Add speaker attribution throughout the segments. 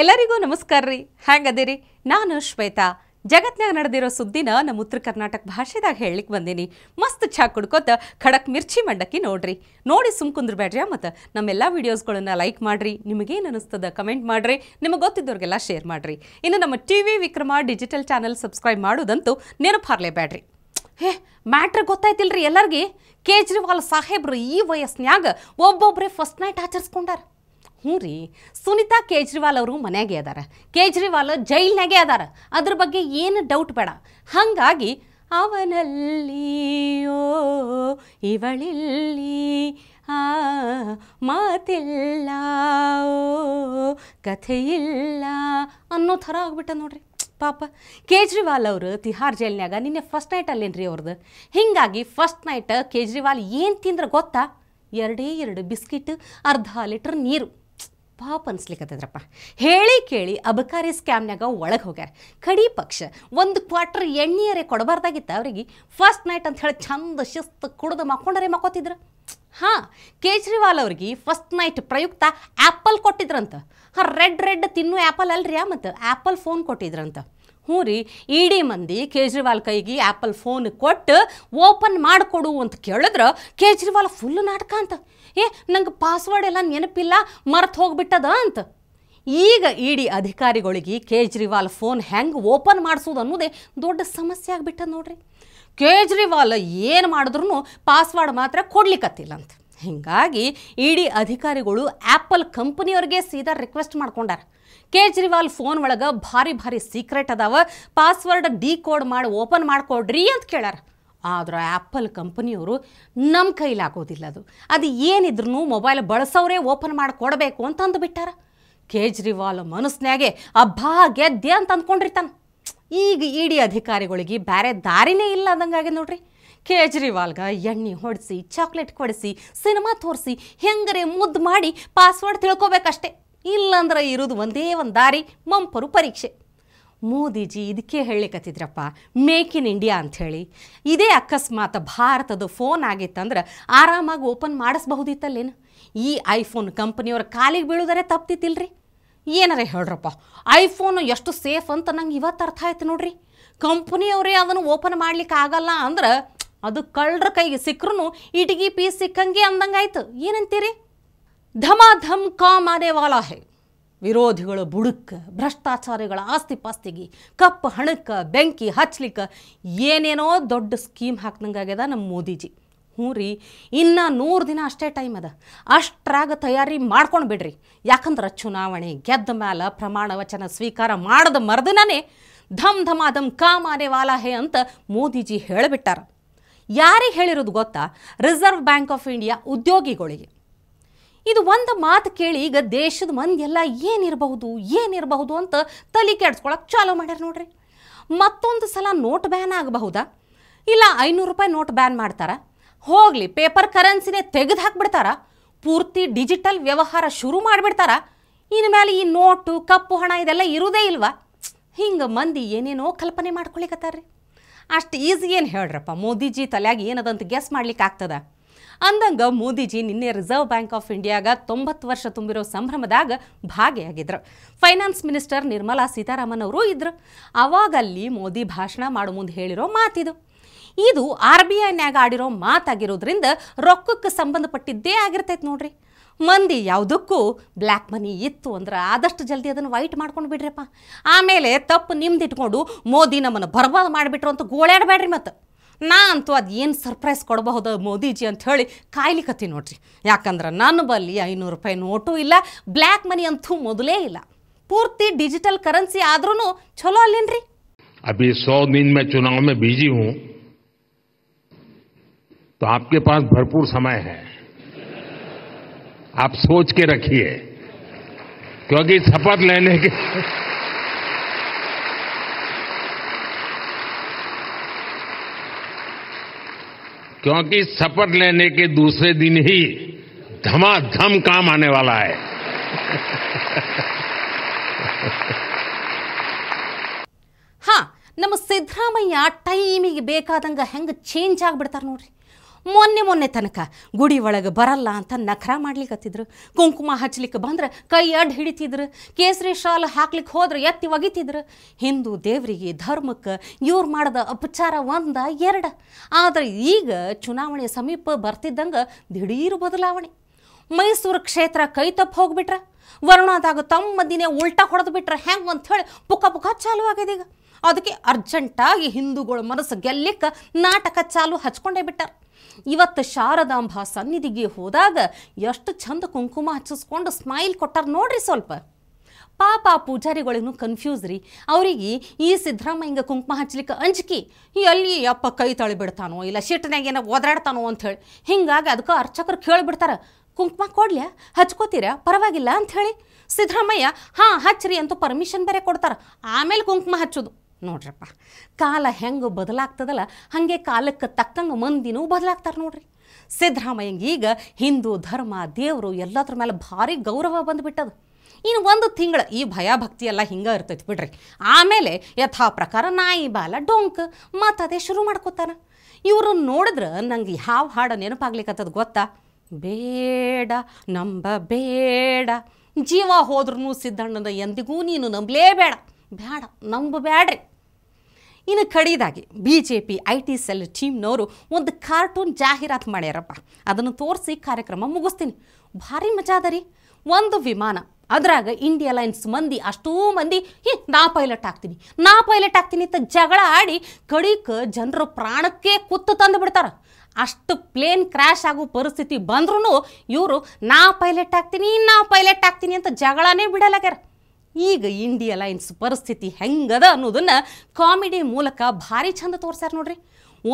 Speaker 1: ಎಲ್ಲರಿಗೂ ನಮಸ್ಕಾರ ರೀ ಹ್ಯಾಂಗದಿರಿ ನಾನು ಶ್ವೇತಾ ಜಗತ್ನಾಗ ನಡೆದಿರೋ ಸುದ್ದಿನ ನಮ್ಮ ಉತ್ತರ ಕರ್ನಾಟಕ ಭಾಷೆದಾಗ ಹೇಳಲಿಕ್ಕೆ ಬಂದಿನಿ ಮಸ್ತ್ ಚಾ ಕುಡ್ಕೋತ ಖಡಕ್ ಮಿರ್ಚಿ ಮಂಡಕ್ಕಿ ನೋಡ್ರಿ ನೋಡಿ ಸುಮ್ ಬೇಡ್ರಿ ಮತ್ತು ನಮ್ಮೆಲ್ಲ ವೀಡಿಯೋಸ್ಗಳನ್ನು ಲೈಕ್ ಮಾಡ್ರಿ ನಿಮಗೇನು ಅನಿಸ್ತದ ಕಮೆಂಟ್ ಮಾಡಿರಿ ನಿಮಗೆ ಗೊತ್ತಿದ್ದವ್ರಿಗೆಲ್ಲ ಶೇರ್ ಮಾಡಿರಿ ಇನ್ನು ನಮ್ಮ T V Vikrama digital channel subscribe ಮಾಡೋದಂತೂ ನೆನಪು ಬ್ಯಾಡ್ರಿ ಹೇ ಮ್ಯಾಟ್ರ್ ಗೊತ್ತಾಯ್ತಿಲ್ರಿ ಎಲ್ಲರಿಗೆ ಕೇಜ್ರಿವಾಲ್ ಸಾಹೇಬ್ರು ಈ ವಯಸ್ಸಿನಾಗ ಒಬ್ಬೊಬ್ಬರೇ ಫಸ್ಟ್ ನೈಟ್ ಆಚರಿಸ್ಕೊಂಡಾರ ಹ್ಞೂ ರೀ ಸುನೀತಾ ಕೇಜ್ರಿವಾಲ್ ಅವರು ಮನೆಯಾಗೆ ಅದಾರ ಕೇಜ್ರಿವಾಲ್ ಜೈಲ್ನಾಗೆ ಅದಾರ ಅದ್ರ ಬಗ್ಗೆ ಏನು ಡೌಟ್ ಬೇಡ ಹಾಗಾಗಿ ಅವನಲ್ಲಿಯೋ ಇವಳಿಲ್ಲಿ ಆ ಮಾತಿಲ್ಲ ಓ ಕಥೆಯಿಲ್ಲ ಅನ್ನೋ ಥರ ಆಗ್ಬಿಟ್ಟ ನೋಡ್ರಿ ಪಾಪ ಕೇಜ್ರಿವಾಲ್ ಅವರು ತಿಹಾರ್ ಜೈಲ್ನ್ಯಾಗ ನಿನ್ನೆ ಫಸ್ಟ್ ನೈಟ್ ಅಲ್ಲೇನ್ರಿ ಅವ್ರದ್ದು ಹೀಗಾಗಿ ಫಸ್ಟ್ ನೈಟ್ ಕೇಜ್ರಿವಾಲ್ ಏನು ತಿಂದ್ರೆ ಗೊತ್ತಾ ಎರಡೇ ಎರಡು ಬಿಸ್ಕಿಟ್ ಅರ್ಧ ಲೀಟ್ರ್ ನೀರು ಪಾಪ ಅನ್ಸ್ಲಿಕ್ಕತ್ತದ್ರಪ್ಪ ಹೇಳಿ ಕೇಳಿ ಅಬಕಾರಿ ಸ್ಕ್ಯಾಮ್ನಾಗ ಒಳಗೆ ಹೋಗ್ಯಾರ ಕಡಿ ಪಕ್ಷ ಒಂದು ಕ್ವಾರ್ಟರ್ ಎಣ್ಣೆಯರೇ ಕೊಡಬಾರ್ದಾಗಿತ್ತು ಅವರಿಗೆ ಫಸ್ಟ್ ನೈಟ್ ಅಂತ ಹೇಳಿ ಚಂದ ಶಿಸ್ತು ಕುಡಿದು ಮಕ್ಕೊಂಡರೆ ಮಕ್ಕೋತಿದ್ರು ಹಾಂ ಕೇಜ್ರಿವಾಲ್ ಅವ್ರಿಗೆ ಫಸ್ಟ್ ನೈಟ್ ಪ್ರಯುಕ್ತ ಆ್ಯಪಲ್ ಕೊಟ್ಟಿದ್ರಂತ ಹಾಂ ರೆಡ್ ರೆಡ್ ತಿನ್ನು ಆ್ಯಪಲ್ ಅಲ್ರಿ ಆ ಮತ್ತು ಆ್ಯಪಲ್ ಫೋನ್ ಕೊಟ್ಟಿದ್ರಂತ ಹ್ಞೂ ರೀ ಇಡೀ ಮಂದಿ ಕೇಜ್ರಿವಾಲ್ ಕೈಗೆ ಆ್ಯಪಲ್ ಫೋನ್ ಕೊಟ್ಟು ಓಪನ್ ಮಾಡಿಕೊಡು ಅಂತ ಕೇಳಿದ್ರೆ ಕೇಜ್ರಿವಾಲ್ ಫುಲ್ ನಾಟಕ ಅಂತ ಏ ನಂಗೆ ಪಾಸ್ವರ್ಡ್ ಎಲ್ಲ ನೆನಪಿಲ್ಲ ಮರ್ತು ಹೋಗ್ಬಿಟ್ಟದ ಅಂತ ಈಗ ಇಡಿ ಅಧಿಕಾರಿಗಳಿಗೆ ಕೇಜ್ರಿವಾಲ್ ಫೋನ್ ಹೆಂಗೆ ಓಪನ್ ಮಾಡಿಸೋದು ಅನ್ನೋದೇ ದೊಡ್ಡ ಸಮಸ್ಯೆ ಆಗಿಬಿಟ್ಟದ ನೋಡ್ರಿ ಕೇಜ್ರಿವಾಲ್ ಏನು ಮಾಡಿದ್ರೂ ಪಾಸ್ವರ್ಡ್ ಮಾತ್ರ ಅಂತ ಹೀಗಾಗಿ ಇಡಿ ಅಧಿಕಾರಿಗಳು ಆ್ಯಪಲ್ ಕಂಪ್ನಿಯವ್ರಿಗೆ ಸೀದಾ ರಿಕ್ವೆಸ್ಟ್ ಮಾಡ್ಕೊಂಡಾರ ಕೇಜ್ರಿವಾಲ್ ಫೋನ್ ಒಳಗೆ ಭಾರಿ ಭಾರಿ ಸೀಕ್ರೆಟ್ ಅದಾವ ಪಾಸ್ವರ್ಡ್ ಡಿಕೋಡ್ ಮಾಡಿ ಓಪನ್ ಮಾಡಿಕೊಡ್ರಿ ಅಂತ ಕೇಳ್ಯಾರ ಆದರೆ ಆ್ಯಪಲ್ ಕಂಪನಿಯವರು ನಮ್ಮ ಕೈಲಿ ಹಾಕೋದಿಲ್ಲ ಅದು ಅದು ಏನಿದ್ರು ಮೊಬೈಲ್ ಬಳಸೋರೇ ಓಪನ್ ಮಾಡಿ ಕೊಡಬೇಕು ಅಂತ ಅಂದುಬಿಟ್ಟಾರ ಕೇಜ್ರಿವಾಲ್ ಮನಸ್ಸಿನಾಗೆ ಅಬ್ಬಾ ಗೆದ್ದೆ ಅಂತ ಅಂದ್ಕೊಂಡಿರ್ತಾನೆ ಈಗ ಇಡಿ ಅಧಿಕಾರಿಗಳಿಗೆ ಬೇರೆ ದಾರಿನೇ ಇಲ್ಲ ಅಂದಂಗಾಗಿ ನೋಡ್ರಿ ಕೇಜ್ರಿವಾಲ್ಗೆ ಎಣ್ಣೆ ಹೊಡೆಸಿ ಚಾಕ್ಲೇಟ್ ಕೊಡಿಸಿ ಸಿನಿಮಾ ತೋರಿಸಿ ಹೆಂಗರೆ ಮುದ್ದು ಮಾಡಿ ಪಾಸ್ವರ್ಡ್ ತಿಳ್ಕೊಬೇಕಷ್ಟೇ ಇಲ್ಲಾಂದ್ರೆ ಇರೋದು ಒಂದೇ ಒಂದು ದಾರಿ ಮಂಪರು ಪರೀಕ್ಷೆ ಮೋದಿಜಿ ಇದಕ್ಕೆ ಹೇಳಿಕತ್ತಿದ್ರಪ್ಪ ಮೇಕ್ ಇನ್ ಇಂಡಿಯಾ ಅಂಥೇಳಿ ಇದೇ ಅಕಸ್ಮಾತ್ ಭಾರತದ ಫೋನ್ ಆಗಿತ್ತಂದ್ರೆ ಆರಾಮಾಗಿ ಓಪನ್ ಮಾಡಿಸ್ಬಹುದಿತ್ತಲ್ಲೇನು ಈ ಐಫೋನ್ ಕಂಪ್ನಿಯವ್ರ ಕಾಲಿಗೆ ಬೀಳೋದರೆ ತಪ್ತಿತ್ತಿಲ್ರಿ ಏನಾರ ಹೇಳ್ರಪ್ಪ ಐಫೋನ್ ಎಷ್ಟು ಸೇಫ್ ಅಂತ ನಂಗೆ ಇವತ್ತು ಅರ್ಥ ಆಯ್ತು ನೋಡ್ರಿ ಕಂಪ್ನಿಯವರೇ ಅದನ್ನು ಓಪನ್ ಮಾಡ್ಲಿಕ್ಕೆ ಆಗಲ್ಲ ಅಂದ್ರೆ ಅದು ಕಳ್ಳರ ಕೈಗೆ ಸಿಕ್ಕರೂ ಇಟಗಿ ಪೀಸ್ ಸಿಕ್ಕಂಗೆ ಅಂದಂಗಾಯ್ತು ಏನಂತೀರಿ ಧಮಾಧಮ್ ಕಾಮ್ ಆನೆ ವಾಲಾ ಹೇ ವಿರೋಧಿಗಳು ಬುಡಕ್ಕೆ ಭ್ರಷ್ಟಾಚಾರಿಗಳ ಆಸ್ತಿ ಪಾಸ್ತಿಗೆ ಕಪ್ಪು ಹಣಕ್ಕೆ ಬೆಂಕಿ ಹಚ್ಲಿಕ್ಕೆ ಏನೇನೋ ದೊಡ್ಡ ಸ್ಕೀಮ್ ಆಗ್ಯದ ನಮ್ಮ ಮೋದಿಜಿ ಹ್ಞೂ ರೀ ಇನ್ನು ನೂರು ದಿನ ಅಷ್ಟೇ ಟೈಮ್ ಅದ ಅಷ್ಟರಾಗ ತಯಾರಿ ಮಾಡ್ಕೊಂಡು ಬಿಡ್ರಿ ಯಾಕಂದ್ರೆ ಚುನಾವಣೆ ಗೆದ್ದ ಮ್ಯಾಲ ಪ್ರಮಾಣ ವಚನ ಸ್ವೀಕಾರ ಮಾಡದ ಮರದನೇ ಧಮ್ ಧಮ್ ಕಾಮಾನೆ ವಾಲಾ ಹೇ ಅಂತ ಮೋದಿಜಿ ಹೇಳಿಬಿಟ್ಟಾರ ಯಾರಿಗೆ ಹೇಳಿರೋದು ಗೊತ್ತಾ ರಿಸರ್ವ್ ಬ್ಯಾಂಕ್ ಆಫ್ ಇಂಡಿಯಾ ಉದ್ಯೋಗಿಗಳಿಗೆ ಇದು ಒಂದು ಮಾತು ಕೇಳಿ ಈಗ ದೇಶದ ಮಂದಿ ಎಲ್ಲ ಏನಿರಬಹುದು ಏನಿರಬಹುದು ಅಂತ ತಲೆ ಕೆಡ್ಸ್ಕೊಳಕ್ಕೆ ಚಾಲೂ ಮಾಡ್ಯಾರ ನೋಡ್ರಿ ಮತ್ತೊಂದು ಸಲ ನೋಟ್ ಬ್ಯಾನ್ ಆಗಬಹುದಾ ಇಲ್ಲ ಐನೂರು ರೂಪಾಯಿ ನೋಟ್ ಬ್ಯಾನ್ ಮಾಡ್ತಾರ ಹೋಗಲಿ ಪೇಪರ್ ಕರೆನ್ಸಿನೇ ತೆಗೆದು ಹಾಕ್ಬಿಡ್ತಾರ ಪೂರ್ತಿ ಡಿಜಿಟಲ್ ವ್ಯವಹಾರ ಶುರು ಮಾಡಿಬಿಡ್ತಾರ ಮೇಲೆ ಈ ನೋಟು ಕಪ್ಪು ಹಣ ಇದೆಲ್ಲ ಇರೋದೇ ಇಲ್ವಾ ಹಿಂಗೆ ಮಂದಿ ಏನೇನೋ ಕಲ್ಪನೆ ಮಾಡ್ಕೊಳಿಕತ್ತಾರ್ರಿ ಅಷ್ಟು ಈಸಿ ಏನು ಹೇಳ್ರಪ್ಪ ಮೋದಿಜಿ ತಲೆಯಾಗಿ ಏನದಂತ ಗೆಸ್ ಮಾಡ್ಲಿಕ್ಕೆ ಆಗ್ತದೆ ಅಂದಂಗ ಮೋದಿಜಿ ನಿನ್ನೆ ರಿಸರ್ವ್ ಬ್ಯಾಂಕ್ ಆಫ್ ಇಂಡಿಯಾಗ ತೊಂಬತ್ತು ವರ್ಷ ತುಂಬಿರೋ ಸಂಭ್ರಮದಾಗ ಭಾಗಿಯಾಗಿದ್ರು ಫೈನಾನ್ಸ್ ಮಿನಿಸ್ಟರ್ ನಿರ್ಮಲಾ ಸೀತಾರಾಮನ್ ಅವರು ಇದ್ರು ಅವಾಗಲ್ಲಿ ಮೋದಿ ಭಾಷಣ ಮಾಡೋ ಮುಂದೆ ಹೇಳಿರೋ ಮಾತಿದು ಇದು ಆರ್ ಬಿ ಐನ್ಯಾಗ ಆಡಿರೋ ಮಾತಾಗಿರೋದ್ರಿಂದ ರೊಕ್ಕಕ್ಕೆ ಸಂಬಂಧಪಟ್ಟಿದ್ದೇ ಆಗಿರ್ತೈತೆ ನೋಡ್ರಿ ಮಂದಿ ಯಾವುದಕ್ಕೂ ಬ್ಲ್ಯಾಕ್ ಮನಿ ಇತ್ತು ಅಂದ್ರೆ ಆದಷ್ಟು ಜಲ್ದಿ ಅದನ್ನು ವೈಟ್ ಮಾಡ್ಕೊಂಡು ಬಿಡ್ರಿಯಪ್ಪ ಆಮೇಲೆ ತಪ್ಪು ನಿಮ್ದಿಟ್ಕೊಂಡು ಮೋದಿ ನಮ್ಮನ್ನು ಬರ್ಬಾದ್ ಮಾಡಿಬಿಟ್ರು ಅಂತ ಗೋಳಾಡಬೇಡ್ರಿ ಮತ್ತು नां तो अधीन सरप्राइज करबो मोदी जी ಅಂತ ಹೇಳಿ ಕೈಯಲ್ಲಿ ಕತಿ ನೋಡ್ರಿ ಯಾಕಂದ್ರೆ ನಾನು ಬಲಿ 500 ರೂಪಾಯಿ ನೋಟು ಇಲ್ಲ ಬ್ಲಾಕ್ ಮನಿ ಅಂತೂ ಮೊದಲೇ ಇಲ್ಲ ಪೂರ್ತಿ ಡಿಜಿಟಲ್ ಕರೆನ್ಸಿ ಆದ್ರೂನು ಚಲೋ ಅಲ್ಲೇನ್ರಿ ابھی ಸೋ ಮೀನ್ ಮೇ ಚುನಾವಣೆ
Speaker 2: ಮೇ ಬಿಜಿ ہوں तो आपके पास भरपूर समय है आप सोच के रखिए क्योंकि शपथ लेने के क्योंकि शपथ लेने के दूसरे दिन
Speaker 1: ही धमाधम काम आने वाला है हाँ नम सदराम टाइम बेदा हंग चेंज आगतार नोड़ी ಮೊನ್ನೆ ಮೊನ್ನೆ ತನಕ ಗುಡಿ ಒಳಗೆ ಬರಲ್ಲ ಅಂತ ನಖರ ಮಾಡ್ಲಿಕ್ಕತ್ತಿದ್ರು ಕುಂಕುಮ ಹಚ್ಲಿಕ್ಕೆ ಬಂದ್ರೆ ಕೈ ಅಡ್ಡ ಹಿಡಿತಿದ್ರು ಕೇಸರಿ ಶಾಲು ಹಾಕ್ಲಿಕ್ಕೆ ಹೋದ್ರೆ ಎತ್ತಿ ಒಗಿತಿದ್ರು ಹಿಂದೂ ದೇವರಿಗೆ ಧರ್ಮಕ್ಕೆ ಇವ್ರು ಮಾಡಿದ ಅಪಚಾರ ಒಂದ ಎರಡ ಆದರೆ ಈಗ ಚುನಾವಣೆ ಸಮೀಪ ಬರ್ತಿದ್ದಂಗೆ ದಿಢೀರು ಬದಲಾವಣೆ ಮೈಸೂರು ಕ್ಷೇತ್ರ ಕೈ ತಪ್ಪು ಹೋಗ್ಬಿಟ್ರೆ ವರುಣಾದಾಗ ತಮ್ಮ ದಿನೇ ಉಲ್ಟಾ ಹೊಡೆದು ಬಿಟ್ರೆ ಹೆಂಗೆ ಹೇಳಿ ಪುಕ್ಕ ಪುಕ ಚಾಲು ಆಗಿದೆ ಈಗ ಅದಕ್ಕೆ ಅರ್ಜೆಂಟಾಗಿ ಹಿಂದೂಗಳ ಮನಸ್ಸು ಗೆಲ್ಲಿಕ್ಕೆ ನಾಟಕ ಚಾಲು ಹಚ್ಕೊಂಡೇ ಬಿಟ್ಟಾರೆ ಇವತ್ತು ಶಾರದಾಂಬ ಸನ್ನಿಧಿಗೆ ಹೋದಾಗ ಎಷ್ಟು ಚಂದ ಕುಂಕುಮ ಹಚ್ಚಿಸ್ಕೊಂಡು ಸ್ಮೈಲ್ ಕೊಟ್ಟಾರ ನೋಡ್ರಿ ಸ್ವಲ್ಪ ಪಾಪ ಪೂಜಾರಿಗಳಿಗೂ ಕನ್ಫ್ಯೂಸ್ ರೀ ಅವರಿಗೆ ಈ ಸಿದ್ದರಾಮಯ್ಯಂಗೆ ಕುಂಕುಮ ಹಚ್ಲಿಕ್ಕೆ ಅಂಜಿಕೆ ಎಲ್ಲಿ ಅಪ್ಪ ಕೈ ತಳಿ ಇಲ್ಲ ಶಿಟ್ನಾಗ ಏನೋ ಓದಾಡ್ತಾನೋ ಅಂಥೇಳಿ ಹಿಂಗಾಗಿ ಅದಕ್ಕೆ ಅರ್ಚಕರು ಕೇಳಿಬಿಡ್ತಾರೆ ಕುಂಕುಮ ಕೊಡ್ಲಿ ಹಚ್ಕೋತೀರಾ ಪರವಾಗಿಲ್ಲ ಅಂಥೇಳಿ ಸಿದ್ದರಾಮಯ್ಯ ಹಾಂ ಹಚ್ಚ್ರಿ ಅಂತೂ ಪರ್ಮಿಷನ್ ಬೇರೆ ಕೊಡ್ತಾರೆ ಆಮೇಲೆ ಕುಂಕುಮ ಹಚ್ಚೋದು ನೋಡ್ರಪ್ಪ ಕಾಲ ಹೆಂಗೆ ಬದಲಾಗ್ತದಲ್ಲ ಹಾಗೆ ಕಾಲಕ್ಕೆ ತಕ್ಕಂಗೆ ಮಂದಿನೂ ಬದಲಾಗ್ತಾರೆ ನೋಡ್ರಿ ಸಿದ್ದರಾಮಯ್ಯಂಗೆ ಈಗ ಹಿಂದೂ ಧರ್ಮ ದೇವರು ಎಲ್ಲದ್ರ ಮೇಲೆ ಭಾರಿ ಗೌರವ ಬಂದುಬಿಟ್ಟದು ಇನ್ನು ಒಂದು ತಿಂಗಳು ಈ ಭಯ ಎಲ್ಲ ಹಿಂಗೆ ಇರ್ತೈತಿ ಬಿಡ್ರಿ ಆಮೇಲೆ ಯಥಾ ಪ್ರಕಾರ ನಾಯಿ ಬಾಲ ಡೊಂಕ್ ಅದೇ ಶುರು ಮಾಡ್ಕೊತಾನೆ ಇವರು ನೋಡಿದ್ರೆ ನಂಗೆ ಯಾವ ಹಾಡು ನೆನಪಾಗ್ಲಿಕ್ಕತ್ತದ ಗೊತ್ತಾ ಬೇಡ ನಂಬ ಬೇಡ ಜೀವ ಹೋದ್ರೂ ಸಿದ್ದಣ್ಣನ ಎಂದಿಗೂ ನೀನು ನಂಬಲೇ ಬೇಡ ಬೇಡ ನಂಬ ಬೇಡ್ರಿ ಇನ್ನು ಕಡಿದಾಗಿ B J P I T cell ಟೀಮ್ನವರು ಒಂದು ಕಾರ್ಟೂನ್ ಜಾಹೀರಾತು ಮಾಡ್ಯಾರಪ್ಪ ಅದನ್ನು ತೋರಿಸಿ ಕಾರ್ಯಕ್ರಮ ಮುಗಿಸ್ತೀನಿ ಭಾರಿ ಮಜಾ ಅದ ರೀ ಒಂದು ವಿಮಾನ ಅದ್ರಾಗ ಇಂಡಿಯಾ ಲೈನ್ಸ್ ಮಂದಿ ಅಷ್ಟೂ ಮಂದಿ ಹೇ ನಾ ಪೈಲಟ್ ಆಗ್ತೀನಿ ನಾ ಪೈಲಟ್ ಆಗ್ತೀನಿ ಅಂತ ಜಗಳ ಆಡಿ ಕಡಿಕ ಜನರು ಪ್ರಾಣಕ್ಕೆ ಕುತ್ತು ತಂದು ಬಿಡ್ತಾರ ಅಷ್ಟು ಪ್ಲೇನ್ ಕ್ರ್ಯಾಶ್ ಆಗೋ ಪರಿಸ್ಥಿತಿ ಬಂದ್ರೂ ಇವರು ನಾ ಪೈಲಟ್ ಆಗ್ತೀನಿ ನಾ ಪೈಲಟ್ ಆಗ್ತೀನಿ ಅಂತ ಜಗಳನೇ ಬಿಡಲಾಗ್ಯಾರ ಈಗ ಇಂಡಿಯಾ ಲೈನ್ ಪರಿಸ್ಥಿತಿ ಹೆಂಗದ ಅನ್ನೋದನ್ನ ಕಾಮಿಡಿ ಮೂಲಕ ಬಾರಿ ಚಂದ ತೋರಿಸಾರ ನೋಡಿ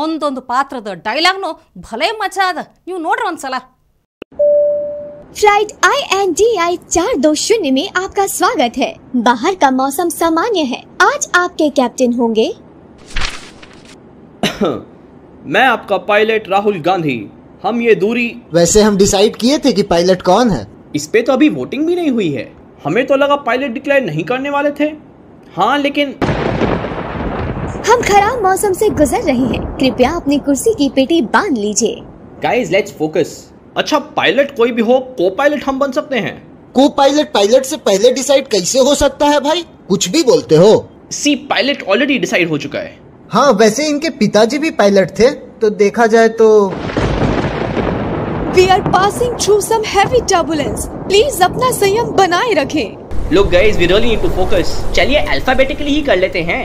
Speaker 1: ಒಂದೊಂದು ಪಾತ್ರದ ಡೈಲಾಗ್ ನೋ ಭಲೇ ಮಜಾದ ನೀವು ನೋಡ್ರ ಒಂದ ಸಲ
Speaker 2: ಫ್ಲೈಟ್ ಐಎಂಡಿಐ 4200 ನೇ ನಿಮಗೆ ಸ್ವಾಗತ ہے باہر کا موسم ಸಾಮಾನ್ಯ ہے आज आपके कैप्टन होंगे मैं आपका पायलट राहुल गांधी हम ये दूरी वैसे हम डिसाइड किए थे कि पायलट कौन है इस पे तो अभी वोटिंग भी नहीं हुई है हमें तो लगा पायलट डिक्लेयर नहीं करने वाले थे हाँ लेकिन हम खराब मौसम से गुजर रहे हैं कृपया अपनी कुर्सी की पेटी बांध लीजिए गाइस लेट्स फोकस अच्छा पायलट कोई भी हो को पायलट हम बन सकते हैं को पायलट पायलट से पहले डिसाइड कैसे हो सकता है भाई कुछ भी बोलते हो सी पायलट ऑलरेडी डिसाइड हो चुका है हाँ वैसे इनके पिताजी भी पायलट थे तो देखा जाए तो we are passing through some heavy turbulence please अपना संयम बनाए रखें। लोग गए वी रियली टू फोकस चलिए अल्फाबेटिकली ही कर लेते हैं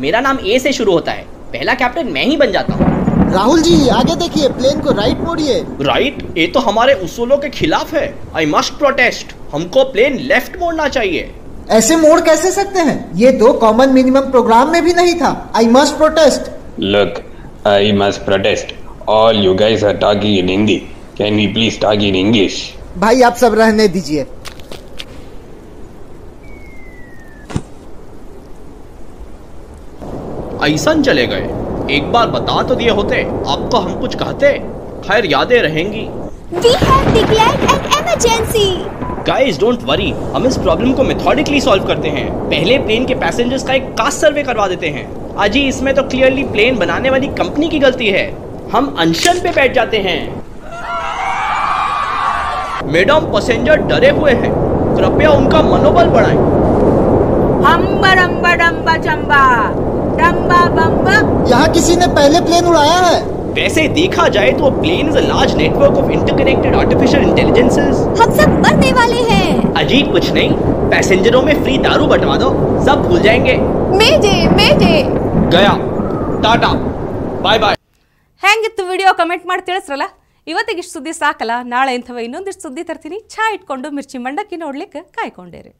Speaker 2: मेरा नाम ए से शुरू होता है पहला कैप्टन मैं ही बन जाता हूँ राहुल जी आगे देखिए प्लेन को राइट मोड़िए राइट ये तो हमारे उसूलों के खिलाफ है आई मस्ट प्रोटेस्ट हमको प्लेन लेफ्ट मोड़ना चाहिए ऐसे मोड़ कैसे सकते हैं ये तो कॉमन मिनिमम प्रोग्राम में भी नहीं था I must protest look I must protest all you guys are talking in Hindi can you please talk in English भाई आप सब रहने दीजिए ऐसा चले गए एक बार बता तो दिए होते आपको तो हम कुछ कहते खैर यादें रहेंगी We have declared an emergency. Guys, don't worry. हम इस प्रॉब्लम को मेथोडिकली सॉल्व करते हैं पहले प्लेन के पैसेंजर्स का एक कास्ट सर्वे करवा देते हैं अजी इसमें तो क्लियरली प्लेन बनाने वाली कंपनी की गलती है हम अनशन पे बैठ जाते हैं मैडम पैसेंजर डरे हुए हैं कृपया उनका मनोबल बढ़ाएं।
Speaker 1: हम्बा रम्बा डम्बा चम्बा डम्बा
Speaker 2: बम्बा यहाँ किसी ने पहले प्लेन उड़ाया है वैसे देखा जाए तो plane large network of interconnected artificial intelligences हम सब मरने वाले हैं अजीब कुछ नहीं पैसेंजरों में फ्री दारू बटवा दो सब भूल जाएंगे मेजे मेजे गया tata bye bye
Speaker 1: video comment comment ಮಾಡಿ ತಿಳಿಸ್ರಲ್ಲ ಇಷ್ಟು ಸುದ್ದಿ ಸಾಕಲ್ಲ ನಾಳೆ ಇಂಥವ ಇನ್ನೊಂದಿಷ್ಟು ಸುದ್ದಿ ತರ್ತೀನಿ ಚಾ ಇಟ್ಕೊಂಡು ಮಿರ್ಚಿ ಮಂಡಕ್ಕಿ ನೋಡ್ಲಿಕ್ಕೆ ರೀ